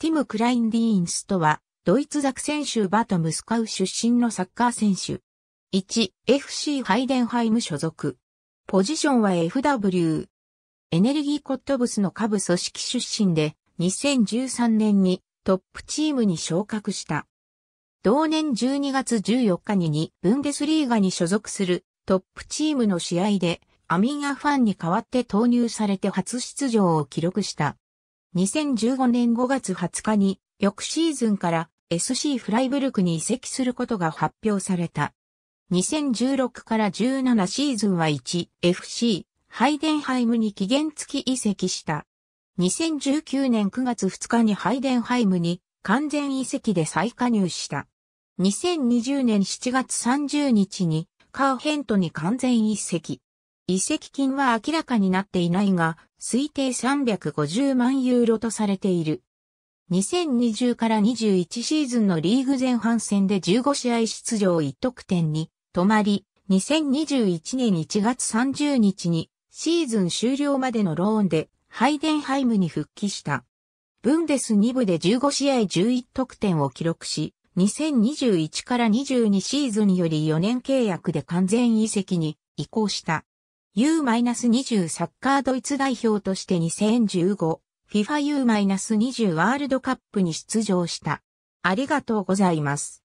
ティム・クライン・ディーンスとは、ドイツザクセン州バトムスカウ出身のサッカー選手。1、FC ハイデンハイム所属。ポジションは FW。エネルギーコットブスの下部組織出身で、2013年にトップチームに昇格した。同年12月14日ににブンデスリーガに所属するトップチームの試合でアミンアファンに代わって投入されて初出場を記録した。2015年5月20日に、翌シーズンから SC フライブルクに移籍することが発表された。2016から17シーズンは 1FC ハイデンハイムに期限付き移籍した。2019年9月2日にハイデンハイムに完全移籍で再加入した。2020年7月30日にカーヘントに完全移籍。移籍金は明らかになっていないが、推定350万ユーロとされている。2020から21シーズンのリーグ前半戦で15試合出場1得点に止まり、2021年1月30日にシーズン終了までのローンでハイデンハイムに復帰した。ブンデス2部で15試合11得点を記録し、2021から22シーズンより4年契約で完全移籍に移行した。U-20 サッカードイツ代表として2015 FIFA U-20 ワールドカップに出場した。ありがとうございます。